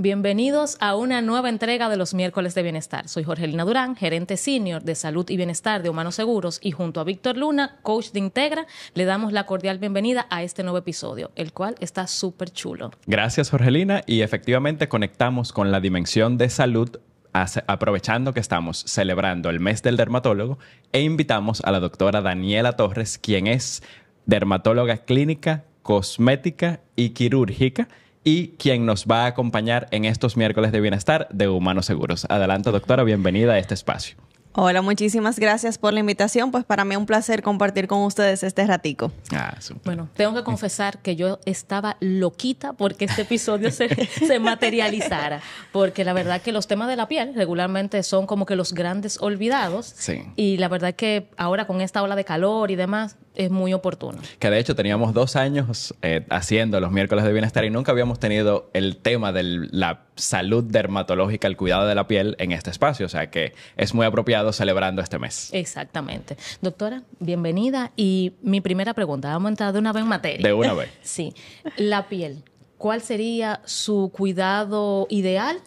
Bienvenidos a una nueva entrega de los miércoles de bienestar. Soy Jorgelina Durán, gerente senior de salud y bienestar de Humanos Seguros y junto a Víctor Luna, coach de Integra, le damos la cordial bienvenida a este nuevo episodio, el cual está súper chulo. Gracias Jorgelina y efectivamente conectamos con la dimensión de salud aprovechando que estamos celebrando el mes del dermatólogo e invitamos a la doctora Daniela Torres, quien es dermatóloga clínica, cosmética y quirúrgica y quien nos va a acompañar en estos miércoles de bienestar de Humanos Seguros. Adelante, doctora, bienvenida a este espacio. Hola, muchísimas gracias por la invitación. Pues para mí es un placer compartir con ustedes este ratico. Ah, bueno, tengo que confesar que yo estaba loquita porque este episodio se, se, materializara, porque la verdad que los temas de la piel regularmente son como que los grandes olvidados. Sí. Y la verdad que ahora con esta ola de calor y demás, es muy oportuno. Que de hecho teníamos dos años eh, haciendo los miércoles de bienestar y nunca habíamos tenido el tema de la salud dermatológica, el cuidado de la piel en este espacio. O sea que es muy apropiado celebrando este mes. Exactamente. Doctora, bienvenida. Y mi primera pregunta, vamos a entrar de una vez en materia. De una vez. sí. La piel. ¿Cuál sería su cuidado ideal?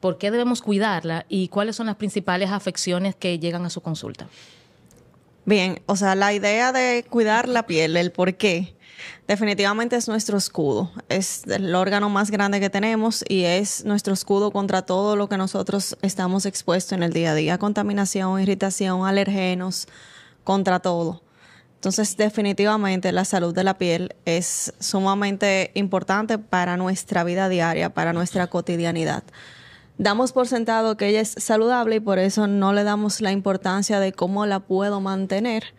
¿Por qué debemos cuidarla? ¿Y cuáles son las principales afecciones que llegan a su consulta? Bien, o sea, la idea de cuidar la piel, el por qué, definitivamente es nuestro escudo. Es el órgano más grande que tenemos y es nuestro escudo contra todo lo que nosotros estamos expuestos en el día a día. Contaminación, irritación, alergenos, contra todo. Entonces, definitivamente la salud de la piel es sumamente importante para nuestra vida diaria, para nuestra cotidianidad damos por sentado que ella es saludable y por eso no le damos la importancia de cómo la puedo mantener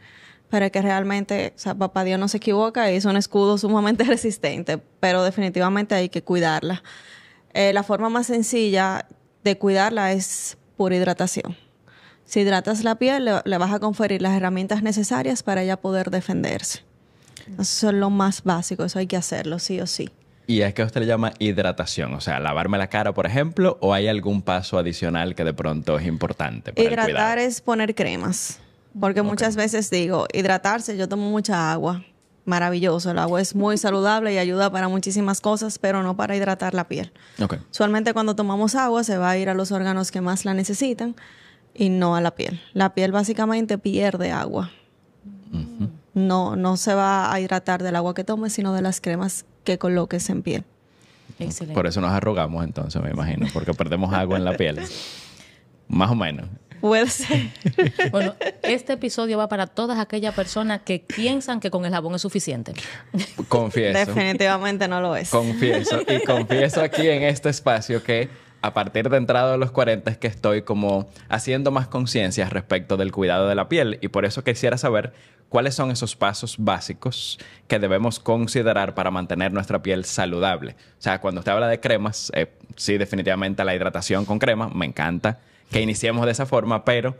para que realmente, o sea, papá Dios no se equivoca y es un escudo sumamente resistente, pero definitivamente hay que cuidarla. Eh, la forma más sencilla de cuidarla es por hidratación. Si hidratas la piel, le, le vas a conferir las herramientas necesarias para ella poder defenderse. Eso es lo más básico, eso hay que hacerlo, sí o sí y es que usted le llama hidratación, o sea, lavarme la cara, por ejemplo, o hay algún paso adicional que de pronto es importante. Para Hidratar es poner cremas, porque muchas veces digo, hidratarse, yo tomo mucha agua, maravilloso, el agua es muy saludable y ayuda para muchísimas cosas, pero no para hidratar la piel. Okay. cuando tomamos agua se va a ir a los órganos que más la necesitan y no a la piel. La piel básicamente pierde agua no, no se va a hidratar del agua que tome sino de las cremas que coloques en piel. Por eso nos arrogamos entonces, me imagino, porque perdemos agua en la piel. Más o menos. Puede ser. Bueno, este episodio va para todas aquellas personas que piensan que con el jabón es suficiente. Confieso. Definitivamente no lo es. Confieso. Y confieso aquí en este espacio que a partir de entrada de los 40 es que estoy como haciendo más conciencia respecto del cuidado de la piel y por eso quisiera saber cuáles son esos pasos básicos que debemos considerar para mantener nuestra piel saludable. O sea, cuando usted habla de cremas, eh, sí, definitivamente la hidratación con crema, me encanta que iniciemos de esa forma, pero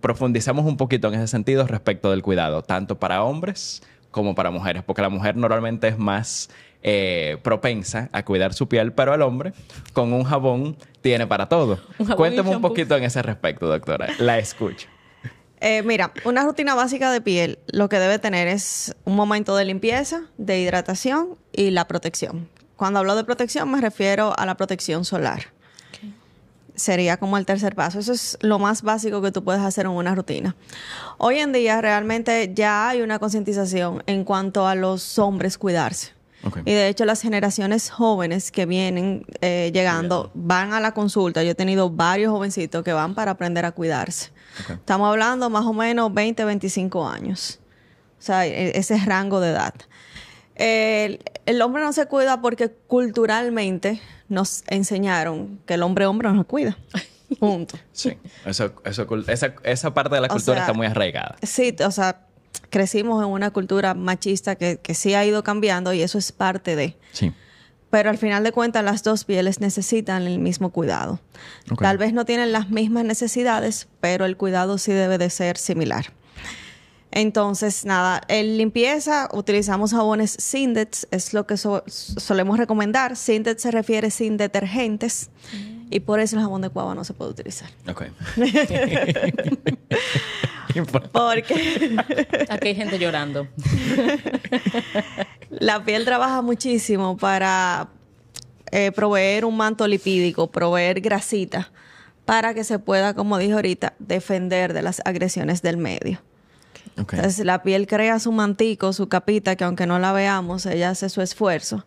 profundizamos un poquito en ese sentido respecto del cuidado, tanto para hombres como para mujeres, porque la mujer normalmente es más eh, propensa a cuidar su piel, pero al hombre con un jabón tiene para todo. cuénteme un poquito en ese respecto, doctora. La escucho. Eh, mira, una rutina básica de piel lo que debe tener es un momento de limpieza, de hidratación y la protección. Cuando hablo de protección me refiero a la protección solar. Sería como el tercer paso. Eso es lo más básico que tú puedes hacer en una rutina. Hoy en día realmente ya hay una concientización en cuanto a los hombres cuidarse. Y de hecho las generaciones jóvenes que vienen eh, llegando van a la consulta. Yo he tenido varios jovencitos que van para aprender a cuidarse. Estamos hablando más o menos 20, 25 años. O sea, e, ese rango de edad. El, hombre no se cuida porque culturalmente nos enseñaron que el hombre hombre no cuida. Punto. Sí, esa, parte de la cultura está muy arraigada. Sí, o sea, crecimos en una cultura machista que, que sí ha ido cambiando y eso es parte de. Sí pero al final de cuentas las dos pieles necesitan el mismo cuidado. Tal vez no tienen las mismas necesidades, pero el cuidado sí debe de ser similar. Entonces, nada, en limpieza utilizamos jabones Sindex, es lo que solemos recomendar. Sindex se refiere sin detergentes mm. y por eso el jabón de cuava no se puede utilizar. Ok. Porque. Aquí hay gente llorando. la piel trabaja muchísimo para eh, proveer un manto lipídico, proveer grasita, para que se pueda, como dije ahorita, defender de las agresiones del medio. Entonces la piel crea su mantico, su capita, que aunque no la veamos, ella hace su esfuerzo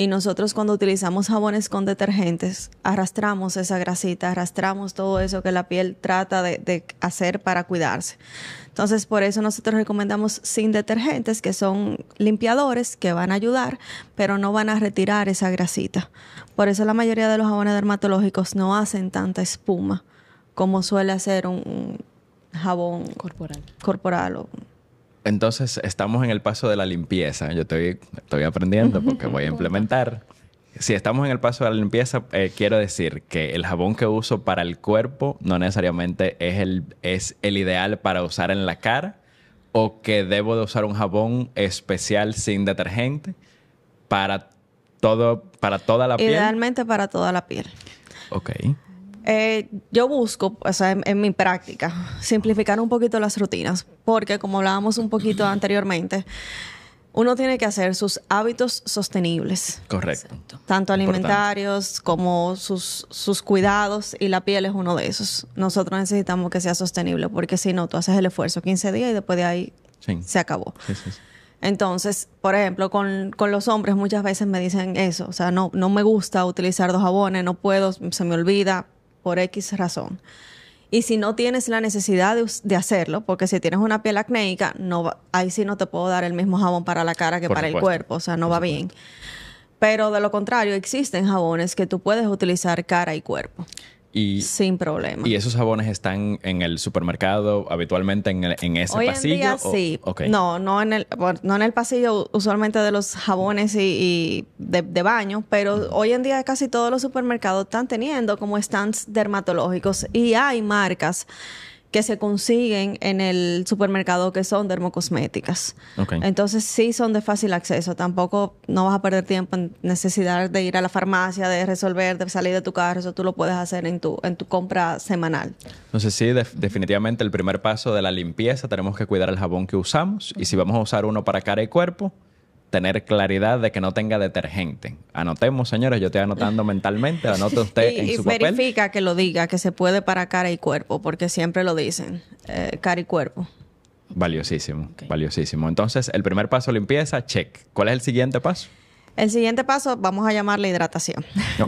y nosotros cuando utilizamos jabones con detergentes, arrastramos esa grasita, arrastramos todo eso que la piel trata de, hacer para cuidarse. Entonces, por eso nosotros recomendamos sin detergentes, que son limpiadores que van a ayudar, pero no van a retirar esa grasita. Por eso la mayoría de los jabones dermatológicos no hacen tanta espuma como suele hacer un, jabón corporal, corporal o entonces estamos en el paso de la limpieza. Yo estoy, aprendiendo porque voy a implementar. Si estamos en el paso de la limpieza, eh, quiero decir que el jabón que uso para el cuerpo no necesariamente es el, es el ideal para usar en la cara o que debo de usar un jabón especial sin detergente para, todo, para toda la piel. Idealmente para toda la piel. Ok. Eh, yo busco, o sea, en, mi práctica, simplificar un poquito las rutinas, porque como hablábamos un poquito anteriormente, uno tiene que hacer sus hábitos sostenibles. Correcto. Tanto alimentarios como sus, sus cuidados y la piel es uno de esos. Nosotros necesitamos que sea sostenible, porque si no, tú haces el esfuerzo 15 días y después de ahí se acabó. entonces, por ejemplo, con, los hombres muchas veces me dicen eso, o sea, no, no me gusta utilizar dos jabones, no puedo, se me olvida, por X razón. Y si no tienes la necesidad de, hacerlo, porque si tienes una piel acnéica, no ahí sí no te puedo dar el mismo jabón para la cara que para el cuerpo, o sea, no va bien. Pero de lo contrario, existen jabones que tú puedes utilizar cara y cuerpo. Y, Sin problema. ¿Y esos jabones están en el supermercado habitualmente en, el, en ese pasillo? En día, sí. No, no en, el, no en el pasillo usualmente de los jabones y, de, baño, pero hoy en día casi todos los supermercados están teniendo como stands dermatológicos y hay marcas que se consiguen en el supermercado que son dermocosméticas. Entonces sí son de fácil acceso. Tampoco no vas a perder tiempo en necesidad de ir a la farmacia, de resolver, de salir de tu carro. Eso tú lo puedes hacer en tu, en tu compra semanal. Entonces sí, definitivamente el primer paso de la limpieza tenemos que cuidar el jabón que usamos. Y si vamos a usar uno para cara y cuerpo, tener claridad de que no tenga detergente. Anotemos, señores, yo estoy anotando mentalmente, anote usted en su papel. Y verifica que lo diga, que se puede para cara y cuerpo, porque siempre lo dicen, eh, cara y cuerpo. Valiosísimo, valiosísimo. Entonces, el primer paso limpieza, check. ¿Cuál es el siguiente paso? El siguiente paso vamos a llamarle hidratación.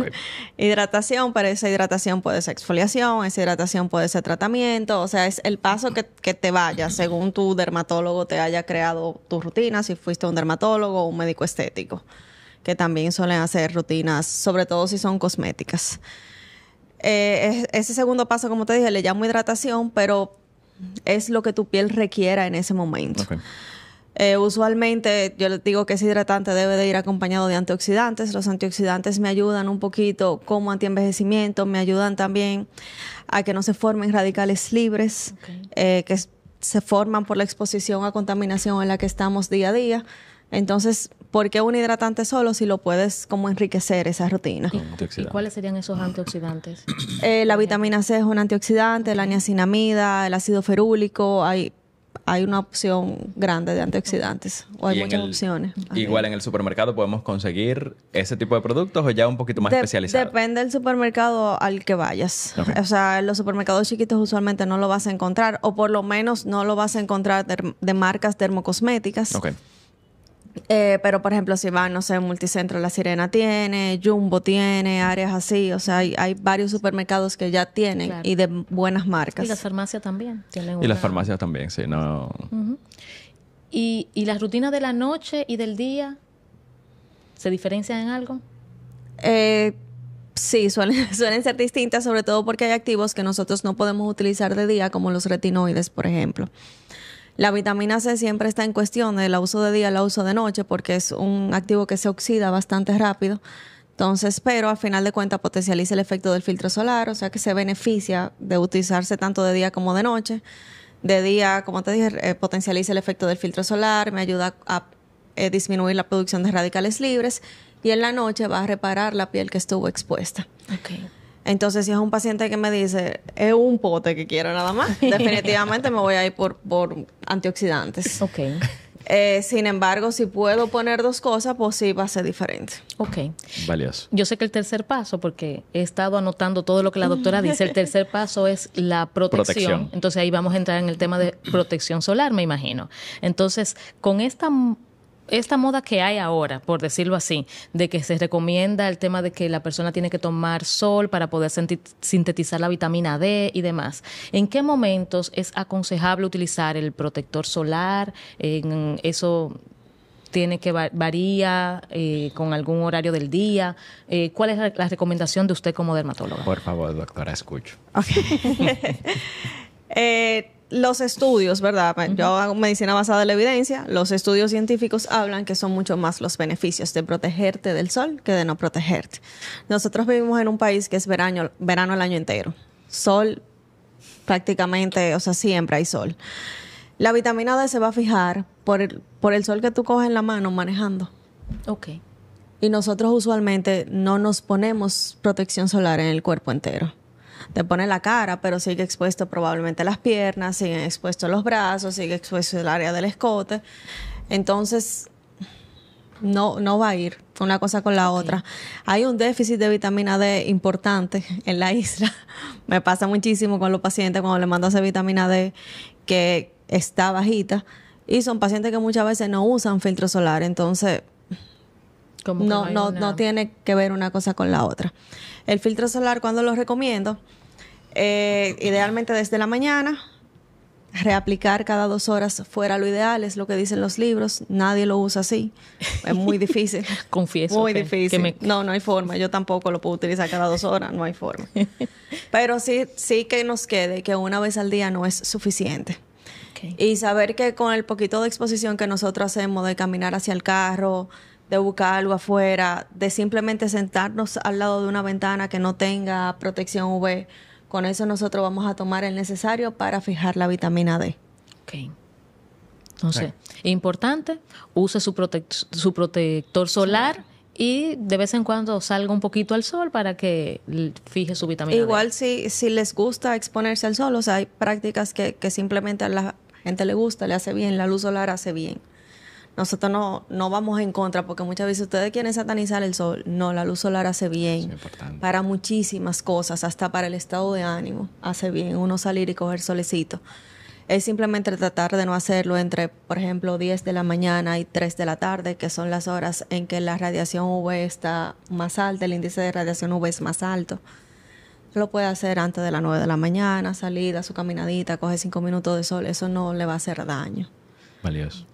hidratación, pero esa hidratación puede ser exfoliación, esa hidratación puede ser tratamiento, o sea, es el paso que, te vaya según tu dermatólogo te haya creado tu rutina, si fuiste un dermatólogo o un médico estético, que también suelen hacer rutinas, sobre todo si son cosméticas. Eh, ese segundo paso, como te dije, le llamo hidratación, pero es lo que tu piel requiera en ese momento. Eh, usualmente yo les digo que ese hidratante debe de ir acompañado de antioxidantes. Los antioxidantes me ayudan un poquito como antienvejecimiento, me ayudan también a que no se formen radicales libres, eh, que se forman por la exposición a contaminación en la que estamos día a día. Entonces, ¿por qué un hidratante solo si lo puedes como enriquecer esa rutina? cuáles serían esos antioxidantes? Eh, la vitamina C es un antioxidante, la niacinamida, el ácido ferúlico, hay hay una opción grande de antioxidantes o hay muchas opciones. Igual en el supermercado podemos conseguir ese tipo de productos o ya un poquito más especializado? Depende del supermercado al que vayas. O sea, los supermercados chiquitos usualmente no lo vas a encontrar o por lo menos no lo vas a encontrar de, marcas termocosméticas. Eh, pero, por ejemplo, si van, no sé, Multicentro La Sirena tiene, Jumbo tiene, áreas así. O sea, hay, varios supermercados que ya tienen y de buenas marcas. Y las farmacias también. Tienen y las farmacias también, sí, no. ¿Y, ¿Y las rutinas de la noche y del día se diferencian en algo? Eh, sí, suelen, suelen ser distintas, sobre todo porque hay activos que nosotros no podemos utilizar de día, como los retinoides, por ejemplo. La vitamina C siempre está en cuestión la uso de día la uso de noche porque es un activo que se oxida bastante rápido. Entonces, pero al final de cuentas potencializa el efecto del filtro solar, o sea que se beneficia de utilizarse tanto de día como de noche. De día, como te dije, eh, potencializa el efecto del filtro solar, me ayuda a eh, disminuir la producción de radicales libres y en la noche va a reparar la piel que estuvo expuesta. Okay. Entonces, si es un paciente que me dice, es un pote que quiero nada más, definitivamente me voy a ir por, por antioxidantes. Ok. Eh, sin embargo, si puedo poner dos cosas, pues sí va a ser diferente. Ok. Valioso. Yo sé que el tercer paso, porque he estado anotando todo lo que la doctora dice, el tercer paso es la protección. Entonces ahí vamos a entrar en el tema de protección solar, me imagino. Entonces, con esta esta moda que hay ahora, por decirlo así, de que se recomienda el tema de que la persona tiene que tomar sol para poder sintetizar la vitamina D y demás, ¿en qué momentos es aconsejable utilizar el protector solar? En eso tiene que varía eh, con algún horario del día. Eh, ¿Cuál es la, recomendación de usted como dermatóloga? Por favor, doctora, escucho. Eh, los estudios, ¿verdad? Yo hago medicina basada en la evidencia. Los estudios científicos hablan que son mucho más los beneficios de protegerte del sol que de no protegerte. Nosotros vivimos en un país que es verano, verano el año entero. Sol prácticamente, o sea, siempre hay sol. La vitamina D se va a fijar por el, por el sol que tú coges en la mano manejando. Ok. Y nosotros usualmente no nos ponemos protección solar en el cuerpo entero te pone la cara, pero sigue expuesto probablemente las piernas, sigue expuesto los brazos, sigue expuesto el área del escote. Entonces, no, no va a ir una cosa con la otra. Hay un déficit de vitamina D importante en la isla. Me pasa muchísimo con los pacientes cuando le mando esa vitamina D que está bajita. Y son pacientes que muchas veces no usan filtro solar. Entonces, no, no, no, tiene que ver una cosa con la otra. El filtro solar, cuando lo recomiendo? Eh, idealmente desde la mañana, reaplicar cada dos horas fuera lo ideal, es lo que dicen los libros. Nadie lo usa así. Es muy difícil. Confieso. Muy difícil. No, no hay forma. Yo tampoco lo puedo utilizar cada dos horas, no hay forma. Pero sí, sí que nos quede que una vez al día no es suficiente. Y saber que con el poquito de exposición que nosotros hacemos de caminar hacia el carro, de buscar algo afuera, de simplemente sentarnos al lado de una ventana que no tenga protección UV. Con eso nosotros vamos a tomar el necesario para fijar la vitamina D. Ok. Entonces, importante, use su, su protector solar. y de vez en cuando salga un poquito al sol para que fije su vitamina Igual D. Si, si les gusta exponerse al sol, o sea, hay prácticas que simplemente a la gente le gusta, le hace bien, la luz solar hace bien nosotros no, no vamos en contra, porque muchas veces ustedes quieren satanizar el sol. No, la luz solar hace bien. Para muchísimas cosas, hasta para el estado de ánimo, hace bien uno salir y coger solecito. Es simplemente tratar de no hacerlo entre, por ejemplo, 10 de la mañana y 3 de la tarde, que son las horas en que la radiación UV está más alta, el índice de radiación UV es más alto. Lo puede hacer antes de las 9 de la mañana, salida, su caminadita, coge 5 minutos de sol, eso no le va a hacer daño. Valioso.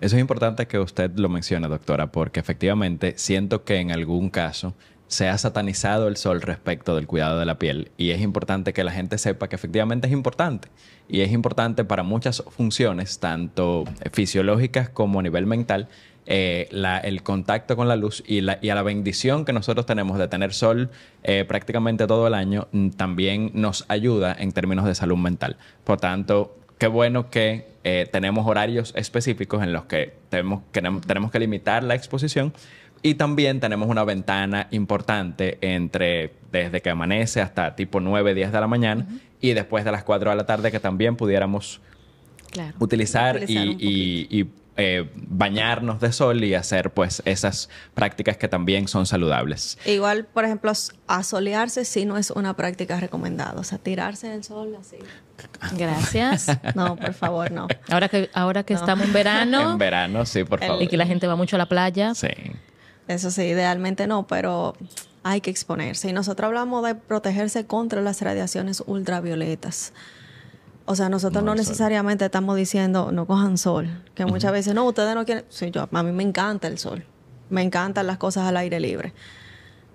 Eso es importante que usted lo mencione, doctora, porque efectivamente siento que en algún caso se ha satanizado el sol respecto del cuidado de la piel y es importante que la gente sepa que efectivamente es importante y es importante para muchas funciones, tanto fisiológicas como a nivel mental, eh, el contacto con la luz y, la, la bendición que nosotros tenemos de tener sol eh, prácticamente todo el año mm, también nos ayuda en términos de salud mental. Por tanto, qué bueno que eh, tenemos horarios específicos en los que tenemos, que tenemos que limitar la exposición y también tenemos una ventana importante entre desde que amanece hasta tipo 9, 10 de la mañana y después de las 4 de la tarde que también pudiéramos utilizar, y eh, bañarnos de sol y hacer pues esas prácticas que también son saludables. Igual, por ejemplo, asolearse sí no es una práctica recomendada, o sea, tirarse del sol así. Gracias. No, por favor, no. Ahora que ahora que estamos en verano. En verano, sí, por favor. Y que la gente va mucho a la playa. Sí. Eso sí, idealmente no, pero hay que exponerse. Y nosotros hablamos de protegerse contra las radiaciones ultravioletas. O sea, nosotros no, necesariamente estamos diciendo no cojan sol, que muchas veces no, ustedes no quieren. Sí, yo, a mí me encanta el sol, me encantan las cosas al aire libre.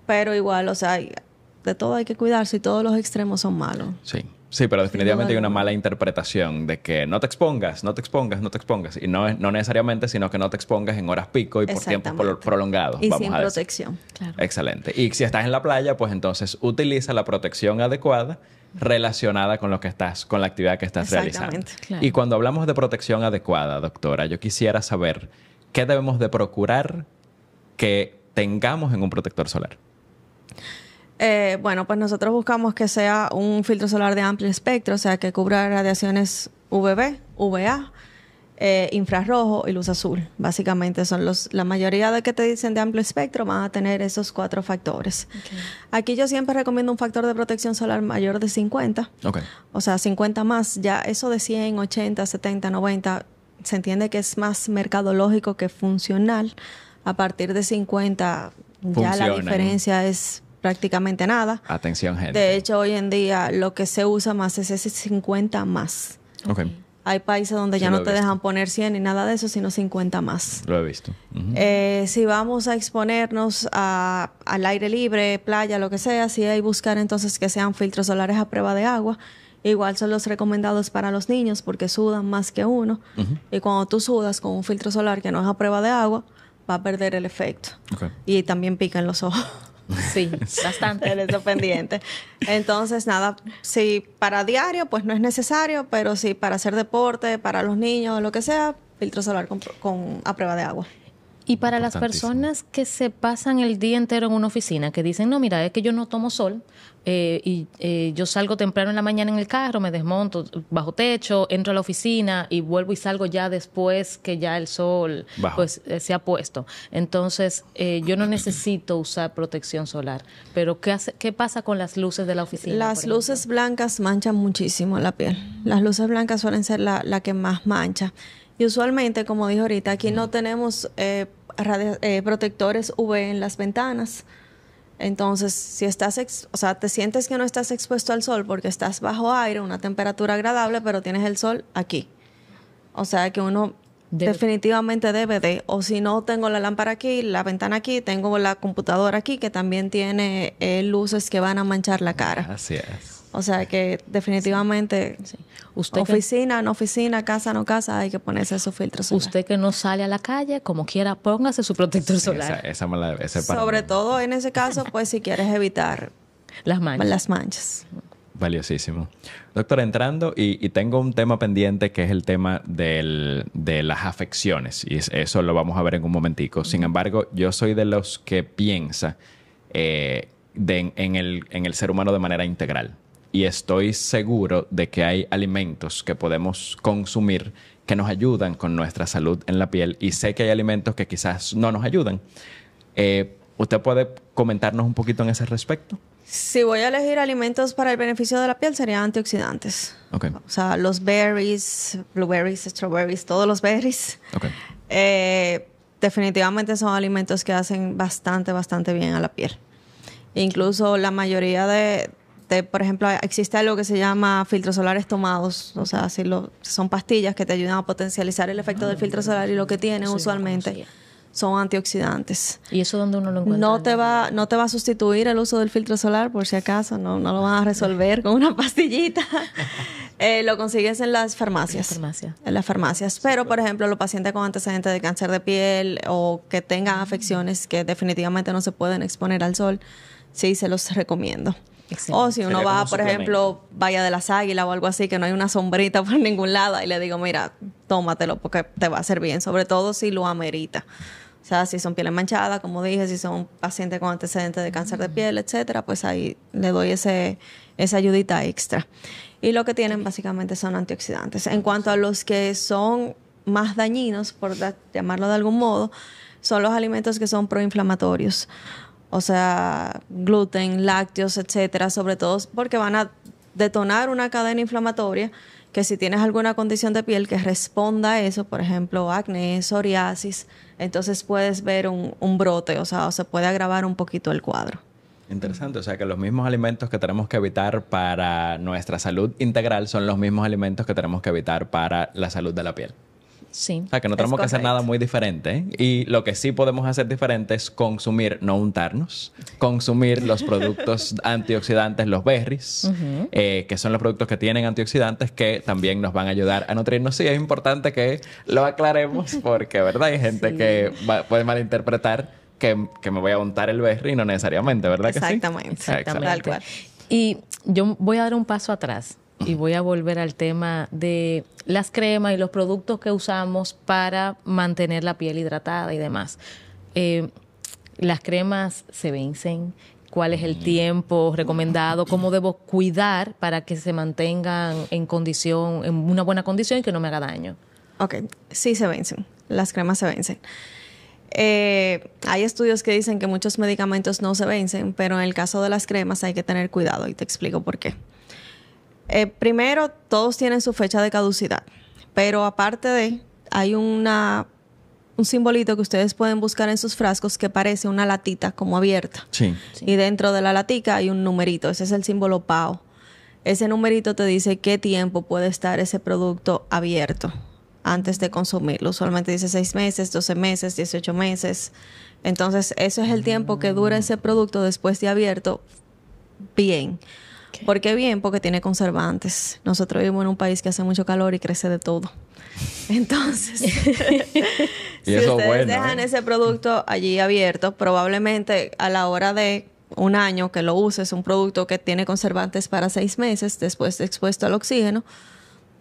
Pero igual, o sea, de todo hay que cuidarse y todos los extremos son malos. Sí. Sí, pero definitivamente hay una mala interpretación de que no te expongas, no te expongas, no te expongas. Y no, no necesariamente, sino que no te expongas en horas pico y por tiempos prolongados. Y sin protección. Claro. Excelente. Y si estás en la playa, pues entonces utiliza la protección adecuada relacionada con lo que estás, con la actividad que estás realizando. Y cuando hablamos de protección adecuada, doctora, yo quisiera saber qué debemos de procurar que tengamos en un protector solar. Eh, bueno, pues nosotros buscamos que sea un filtro solar de amplio espectro, o sea, que cubra radiaciones UVB, VA, eh, infrarrojo y luz azul. Básicamente son los, la mayoría de que te dicen de amplio espectro van a tener esos cuatro factores. Aquí yo siempre recomiendo un factor de protección solar mayor de 50. O sea, 50 más, ya eso de 100, 80, 70, 90, se entiende que es más mercadológico que funcional. A partir de 50 ya la diferencia es prácticamente nada. Atención, gente. De hecho, hoy en día lo que se usa más es ese 50 más. Okay. Hay países donde ya no te dejan poner 100 ni nada de eso, sino 50 más. Lo he visto. Eh, si vamos a exponernos al aire libre, playa, lo que sea, si hay buscar entonces que sean filtros solares a prueba de agua. Igual son los recomendados para los niños porque sudan más que uno. Y cuando tú sudas con un filtro solar que no es a prueba de agua, va a perder el efecto. Y también pican los ojos. Sí, bastante. independiente pendiente. Entonces, nada, si para diario, pues no es necesario, pero si para hacer deporte, para los niños, lo que sea, filtro solar con a prueba de agua. Y para las personas que se pasan el día entero en una oficina, que dicen, no, mira, es que yo no tomo sol eh, y eh, yo salgo temprano en la mañana en el carro, me desmonto bajo techo, entro a la oficina y vuelvo y salgo ya después que ya el sol pues, eh, se ha puesto. Entonces, yo no necesito usar protección solar. Pero, ¿qué, hace, qué pasa con las luces de la oficina? Las luces blancas manchan muchísimo la piel. Las luces blancas suelen ser la, la que más mancha. Y usualmente, como dijo ahorita, aquí no tenemos eh, eh, protectores V en las ventanas. Entonces, si estás, o sea, te sientes que no estás expuesto al sol porque estás bajo aire, una temperatura agradable, pero tienes el sol aquí. O sea que uno definitivamente debe de, o si no tengo la lámpara aquí, la ventana aquí, tengo la computadora aquí que también tiene eh, luces que van a manchar la cara. Así es. O sea que definitivamente oficina, no oficina, casa, no casa, hay que ponerse esos filtros Usted que no sale a la calle, como quiera, póngase su protector solar. Sobre todo en ese caso, pues si quieres evitar las manchas. Valiosísimo. Doctor, entrando, y, tengo un tema pendiente que es el tema de las afecciones, y eso lo vamos a ver en un momentico. Sin embargo, yo soy de los que piensa eh, en el ser humano de manera integral y estoy seguro de que hay alimentos que podemos consumir que nos ayudan con nuestra salud en la piel y sé que hay alimentos que quizás no nos ayudan. Eh, ¿Usted puede comentarnos un poquito en ese respecto? Si voy a elegir alimentos para el beneficio de la piel, serían antioxidantes. Okay. O sea, los berries, blueberries, strawberries, todos los berries. Eh, definitivamente son alimentos que hacen bastante, bastante bien a la piel. Incluso la mayoría de, por ejemplo, existe algo que se llama filtros solares tomados, o sea, son pastillas que te ayudan a potencializar el efecto del ah, filtro solar y lo que tienen usualmente son antioxidantes. ¿Y eso donde uno lo encuentra? No te, va, no te va a sustituir el uso del filtro solar, por si acaso, no, lo van a resolver con una pastillita. Eh, lo consigues en las farmacias. En, en las farmacias. Pero, por ejemplo, los pacientes con antecedentes de cáncer de piel o que tengan mm. afecciones que definitivamente no se pueden exponer al sol, sí, se los recomiendo. O si uno va, por ejemplo, Vaya de las Águilas o algo así, que no hay una sombrita por ningún lado, y le digo, mira, tómatelo porque te va a hacer bien, sobre todo si lo amerita. O sea, si son pieles manchadas, como dije, si son pacientes con antecedentes de cáncer de piel, etcétera, pues ahí le doy ese, esa ayudita extra. Y lo que tienen básicamente son antioxidantes. En cuanto a los que son más dañinos, por llamarlo de algún modo, son los alimentos que son proinflamatorios o sea, gluten, lácteos, etcétera, sobre todo porque van a detonar una cadena inflamatoria que si tienes alguna condición de piel que responda a eso, por ejemplo, acné, psoriasis, entonces puedes ver un, brote, o sea, se puede agravar un poquito el cuadro. Interesante, o sea que los mismos alimentos que tenemos que evitar para nuestra salud integral son los mismos alimentos que tenemos que evitar para la salud de la piel. O sea, que no tenemos que hacer nada muy diferente. Y lo que sí podemos hacer diferente es consumir, no untarnos, consumir los productos antioxidantes, los berries, eh, que son los productos que tienen antioxidantes que también nos van a ayudar a nutrirnos. Sí, es importante que lo aclaremos porque, ¿verdad? Hay gente que puede malinterpretar. Que, me voy a untar el berry, no necesariamente, ¿verdad? Exactamente, que sí? exactamente. Y yo voy a dar un paso atrás y voy a volver al tema de las cremas y los productos que usamos para mantener la piel hidratada y demás. Eh, las cremas se vencen, cuál es el mm. tiempo recomendado, cómo debo cuidar para que se mantengan en condición, en una buena condición y que no me haga daño. Ok, sí se vencen, las cremas se vencen. Eh, hay estudios que dicen que muchos medicamentos no se vencen, pero en el caso de las cremas hay que tener cuidado y te explico por qué. Eh, primero, todos tienen su fecha de caducidad, pero aparte de, hay una, un simbolito que ustedes pueden buscar en sus frascos que parece una latita como abierta. Y dentro de la latita hay un numerito, ese es el símbolo PAO. Ese numerito te dice qué tiempo puede estar ese producto abierto antes de consumirlo. Usualmente dice 6 meses, 12 meses, 18 meses. Entonces, eso es el tiempo que dura mm. ese producto después de abierto bien. Porque ¿Por qué bien? Porque tiene conservantes. Nosotros vivimos en un país que hace mucho calor y crece de todo. Entonces, si ustedes dejan ¿eh? ese producto allí abierto, probablemente a la hora de un año que lo uses, un producto que tiene conservantes para seis meses después expuesto al oxígeno,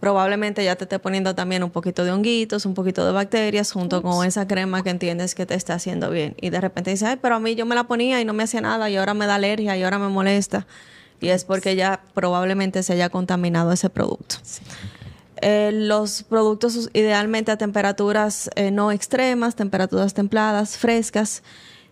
probablemente ya te esté poniendo también un poquito de honguitos, un poquito de bacterias junto con esa crema que entiendes que te está haciendo bien. Y de repente dices, ay, pero a mí yo me la ponía y no me hacía nada y ahora me da alergia y ahora me molesta y es porque ya probablemente se haya contaminado ese producto. Eh, los productos idealmente a temperaturas eh, no extremas, temperaturas templadas, frescas.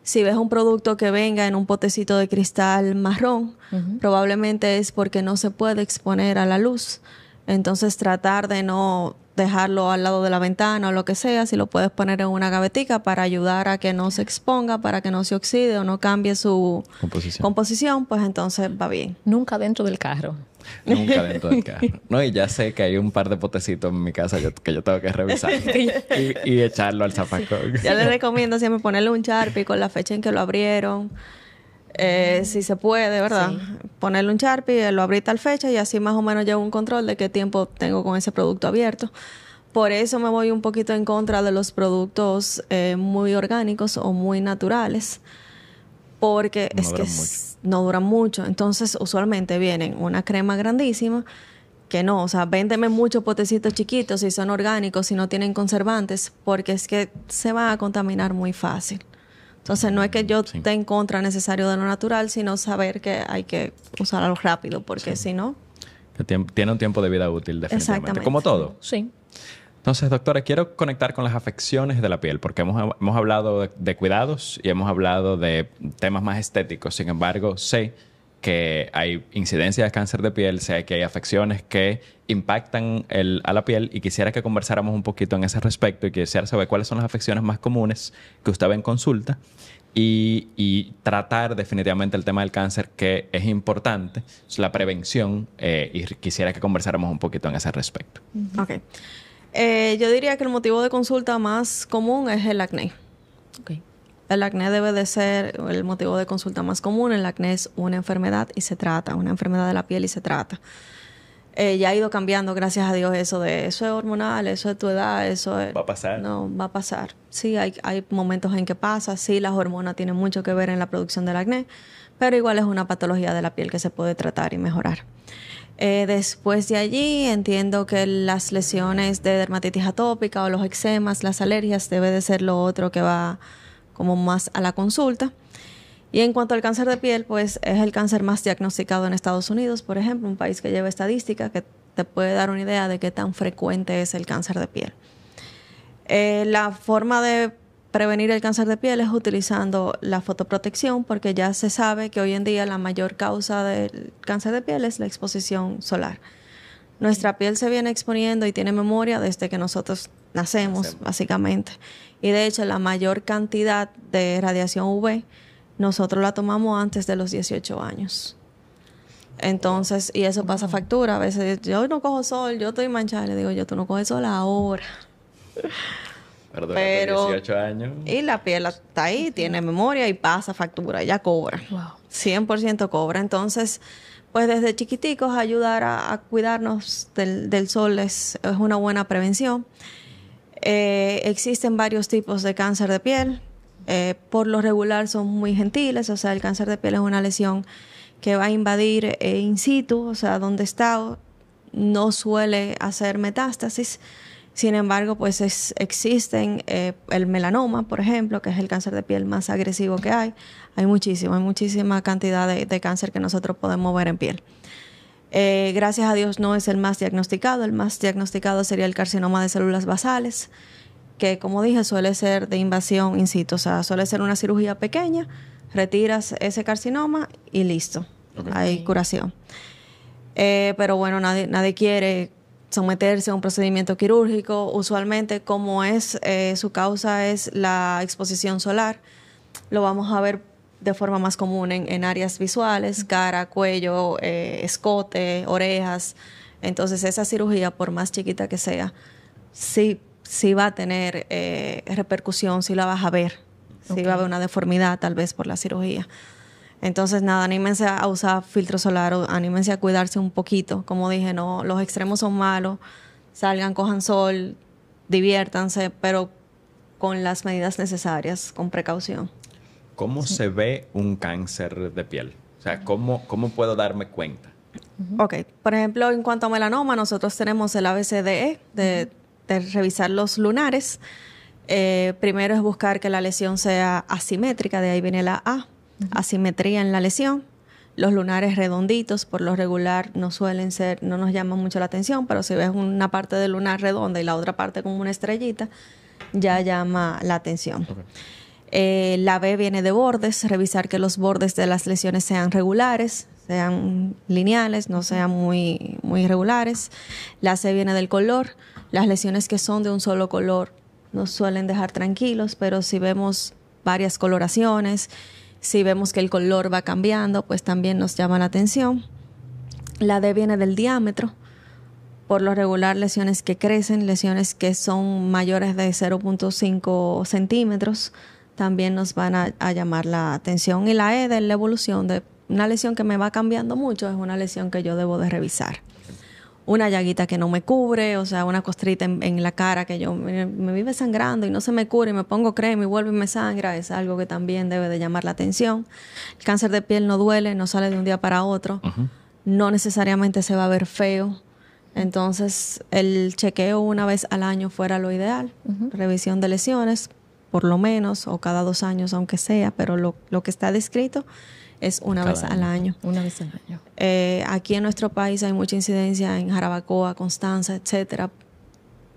Si ves un producto que venga en un potecito de cristal marrón, probablemente es porque no se puede exponer a la luz. Entonces tratar de no dejarlo al lado de la ventana o lo que sea, si lo puedes poner en una gavetica para ayudar a que no se exponga, para que no se oxide o no cambie su composición, pues entonces va bien. Nunca dentro del carro. Nunca dentro del carro. No, y ya sé que hay un par de potecitos en mi casa que yo tengo que revisar y, echarlo al zapacón. Ya le recomiendo siempre ponerle un charpi con la fecha en que lo abrieron, eh, si se puede, ¿verdad? Ponerle un Sharpie, eh, lo abrí tal fecha y así más o menos llevo un control de qué tiempo tengo con ese producto abierto. Por eso me voy un poquito en contra de los productos eh, muy orgánicos o muy naturales, porque es que no duran mucho. Entonces, usualmente vienen una crema grandísima que no, o sea, véndeme muchos potecitos chiquitos si son orgánicos, si no tienen conservantes, porque es que se va a contaminar muy fácil. Entonces no es que yo esté en contra necesario de lo natural, sino saber que hay que usarlo rápido, porque si no... Tiene un tiempo de vida útil, definitivamente. Exactamente. Como todo. Sí. Entonces, doctora, quiero conectar con las afecciones de la piel, porque hemos, hablado de, de, cuidados y hemos hablado de temas más estéticos. Sin embargo, sé que hay incidencia de cáncer de piel, sea que hay afecciones que impactan a la piel y quisiera que conversáramos un poquito en ese respecto y quisiera saber cuáles son las afecciones más comunes que usted ve en consulta y, tratar definitivamente el tema del cáncer que es importante, la prevención eh, y quisiera que conversáramos un poquito en ese respecto. Ok. Eh, yo diría que el motivo de consulta más común es el acné. Okay. El acné debe de ser el motivo de consulta más común. El acné es una enfermedad y se trata, una enfermedad de la piel y se trata. Eh, ya ha ido cambiando, gracias a Dios, eso de eso es hormonal, eso es tu edad, eso es... Va a pasar. No, va a pasar. Sí, hay, momentos en que pasa, sí, las hormonas tienen mucho que ver en la producción del acné, pero igual es una patología de la piel que se puede tratar y mejorar. Eh, después de allí, entiendo que las lesiones de dermatitis atópica o los eczemas, las alergias, debe de ser lo otro que va como más a la consulta. Y en cuanto al cáncer de piel, pues es el cáncer más diagnosticado en Estados Unidos, por ejemplo, un país que lleva estadística que te puede dar una idea de qué tan frecuente es el cáncer de piel. Eh, la forma de prevenir el cáncer de piel es utilizando la fotoprotección, porque ya se sabe que hoy en día la mayor causa del cáncer de piel es la exposición solar. Nuestra piel se viene exponiendo y tiene memoria desde que nosotros nacemos. básicamente. Y de hecho, la mayor cantidad de radiación UV nosotros la tomamos antes de los 18 años. Entonces, y eso pasa factura. A veces yo no cojo sol, yo estoy manchada. Le digo yo, tú no coges sol ahora. Perdón, pero 18 años. Y la piel está ahí, tiene memoria y pasa factura, ya cobra. 100% cobra. Entonces, pues desde chiquiticos ayudar a, cuidarnos del, sol es, una buena prevención. Eh, existen varios tipos de cáncer de piel. Eh, por lo regular son muy gentiles, o sea, el cáncer de piel es una lesión que va a invadir eh, in situ, o sea, donde está, no suele hacer metástasis. Sin embargo, pues existen el melanoma, por ejemplo, que es el cáncer de piel más agresivo que hay. Hay muchísimo, hay muchísima cantidad de cáncer que nosotros podemos ver en piel. Eh, gracias a Dios no es el más diagnosticado, el más diagnosticado sería el carcinoma de células basales, que como dije suele ser de invasión in situ, o sea, suele ser una cirugía pequeña, retiras ese carcinoma y listo, hay curación. Eh, pero bueno, nadie, quiere someterse a un procedimiento quirúrgico, usualmente como es eh, su causa es la exposición solar, lo vamos a ver de forma más común en, áreas visuales, cara, cuello, eh, escote, orejas. Entonces esa cirugía, por más chiquita que sea, sí, sí va a tener eh, repercusión, si la vas a ver, si va a haber una deformidad tal vez por la cirugía. Entonces, nada, anímense a usar filtro solar, anímense a cuidarse un poquito. Como dije, no, los extremos son malos, salgan, cojan sol, diviértanse, pero con las medidas necesarias, con precaución. ¿Cómo se ve un cáncer de piel? O sea, ¿cómo, cómo puedo darme cuenta? Ok, por ejemplo, en cuanto a melanoma, nosotros tenemos el ABCDE e de, revisar los lunares. Eh, primero es buscar que la lesión sea asimétrica, de ahí viene la A, asimetría en la lesión. Los lunares redonditos, por lo regular, no suelen ser, no nos llaman mucho la atención, pero si ves una parte del lunar redonda y la otra parte con una estrellita, ya llama la atención. Eh, la B viene de bordes, revisar que los bordes de las lesiones sean regulares, sean lineales, no sean muy, muy irregulares. La C viene del color, las lesiones que son de un solo color nos suelen dejar tranquilos, pero si vemos varias coloraciones, si vemos que el color va cambiando, pues también nos llama la atención. La D viene del diámetro, por lo regular lesiones que crecen, lesiones que son mayores de 0.5 centímetros, también nos van a, llamar la atención. Y la E de la evolución de una lesión que me va cambiando mucho es una lesión que yo debo de revisar. Una llaguita que no me cubre, o sea, una costrita en, la cara que yo me, vive sangrando y no se me cura y me pongo crema y vuelve y me sangra, es algo que también debe de llamar la atención. El cáncer de piel no duele, no sale de un día para otro, no necesariamente se va a ver feo. Entonces, el chequeo una vez al año fuera lo ideal, revisión de lesiones, por lo menos, o cada dos años, aunque sea, pero lo, que está descrito es una vez al año. Una vez al año. Eh, aquí en nuestro país hay mucha incidencia en Jarabacoa, Constanza, etcétera,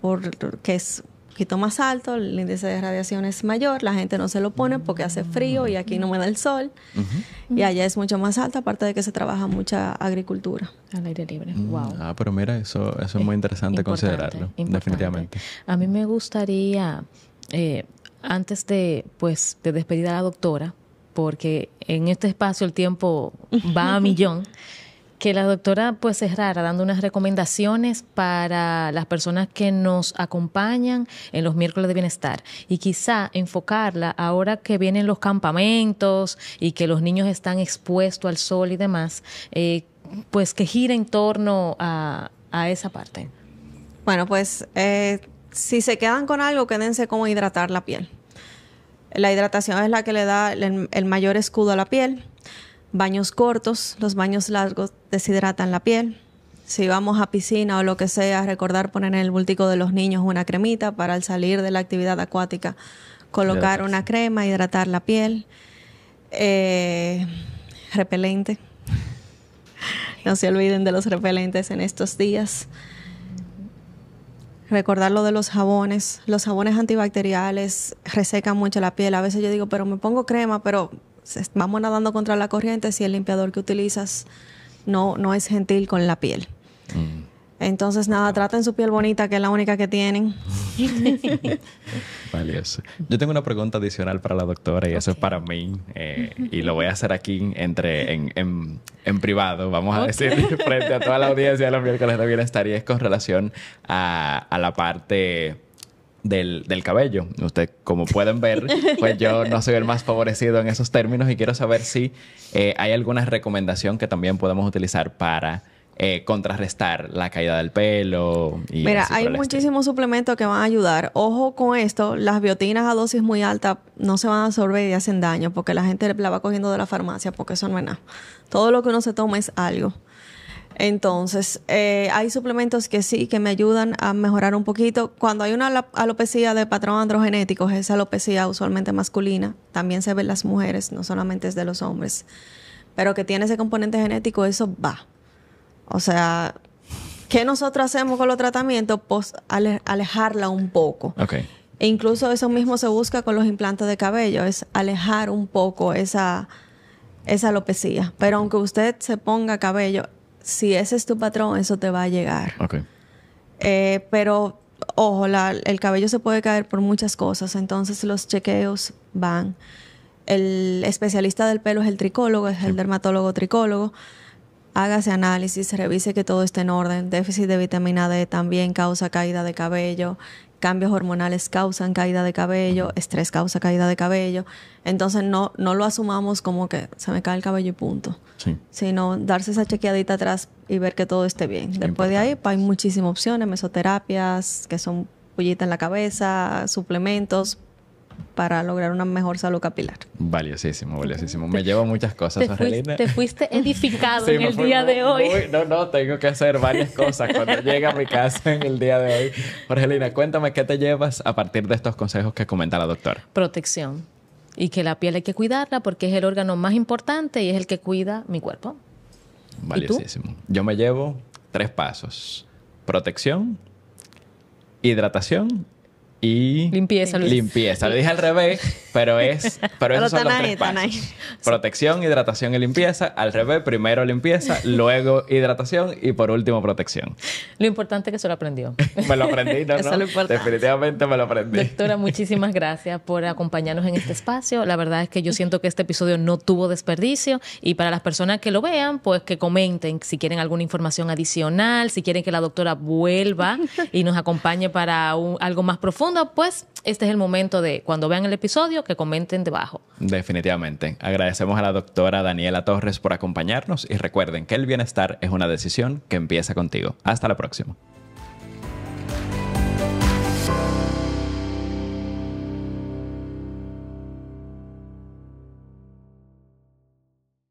porque es un poquito más alto, el índice de radiación es mayor, la gente no se lo pone porque hace frío y aquí no me da el sol. Y allá es mucho más alto, aparte de que se trabaja mucha agricultura. Al aire libre, mm. wow. Ah, pero mira, eso, eso es muy eh, interesante considerarlo, definitivamente. A mí me gustaría... Eh, antes de, pues, de despedir a la doctora, porque en este espacio el tiempo va a millón, que la doctora pues cerrara dando unas recomendaciones para las personas que nos acompañan en los miércoles de bienestar y quizá enfocarla ahora que vienen los campamentos y que los niños están expuestos al sol y demás, eh, pues que gire en torno a, esa parte. Bueno, pues eh, si se quedan con algo, quédense cómo hidratar la piel. La hidratación es la que le da el, mayor escudo a la piel. Baños cortos, los baños largos deshidratan la piel. Si vamos a piscina o lo que sea, recordar poner en el bultico de los niños una cremita para al salir de la actividad acuática colocar una crema, hidratar la piel, eh, repelente. no se olviden de los repelentes en estos días recordar lo de los jabones. Los jabones antibacteriales resecan mucho la piel. A veces yo digo, pero me pongo crema, pero vamos nadando contra la corriente si el limpiador que utilizas no, no es gentil con la piel. Mm. Entonces, nada, traten su piel bonita, que es la única que tienen. Valioso. Yo tengo una pregunta adicional para la doctora y eso es para mí. Eh, y lo voy a hacer aquí entre en, en privado, vamos a decir, frente a toda la audiencia de los miércoles de bienestar, y es con relación a, la parte del, cabello. Usted, como pueden ver, pues yo no soy el más favorecido en esos términos y quiero saber si eh, hay alguna recomendación que también podemos utilizar para eh, contrarrestar la caída del pelo. Y Mira, hay muchísimos suplementos que van a ayudar. Ojo con esto, las biotinas a dosis muy alta no se van a absorber y hacen daño porque la gente la va cogiendo de la farmacia porque eso no es nada. Todo lo que uno se toma es algo. Entonces, eh, hay suplementos que sí, que me ayudan a mejorar un poquito. Cuando hay una alopecia de patrón androgenético, es alopecia usualmente masculina, también se ve en las mujeres, no solamente es de los hombres, pero que tiene ese componente genético, eso va. O sea, ¿qué nosotros hacemos con los tratamientos? Pues alejarla un poco. E incluso eso mismo se busca con los implantes de cabello, es alejar un poco esa, esa Pero aunque usted se ponga cabello, si ese es tu patrón, eso te va a llegar. Eh, pero, ojo, el cabello se puede caer por muchas cosas, entonces los chequeos van. El especialista del pelo es el tricólogo, es el dermatólogo tricólogo hágase análisis, revise que todo esté en orden. Déficit de vitamina D también causa caída de cabello, cambios hormonales causan caída de cabello, estrés causa caída de cabello. Entonces no, no lo asumamos como que se me cae el cabello y punto. Sino darse esa chequeadita atrás y ver que todo esté bien. Después de ahí hay muchísimas opciones, mesoterapias, que son pollitas en la cabeza, suplementos, para lograr una mejor salud capilar. Valiosísimo, valiosísimo. Me llevo muchas cosas, te te fuiste edificado en el día de hoy. no, no, tengo que hacer varias cosas cuando llegue a mi casa en el día de hoy. Argelina, cuéntame qué te llevas a partir de estos consejos que comenta la doctora. Protección. Y que la piel hay que cuidarla porque es el órgano más importante y es el que cuida mi cuerpo. Valiosísimo. Yo me llevo tres pasos. Protección, hidratación y limpieza, limpieza. Lo dije al revés, pero es pero esos son los tres pasos. Protección, hidratación y limpieza. Al revés, primero limpieza, luego hidratación y por último protección. Lo importante es que se lo aprendió. me lo aprendí, no, Definitivamente me lo aprendí. Doctora, muchísimas gracias por acompañarnos en este espacio. La verdad es que yo siento que este episodio no tuvo desperdicio y para las personas que lo vean, pues que comenten si quieren alguna información adicional, si quieren que la doctora vuelva y nos acompañe para algo más profundo pues este es el momento de cuando vean el episodio que comenten debajo. Definitivamente. Agradecemos a la doctora Daniela Torres por acompañarnos y recuerden que el bienestar es una decisión que empieza contigo. Hasta la próxima.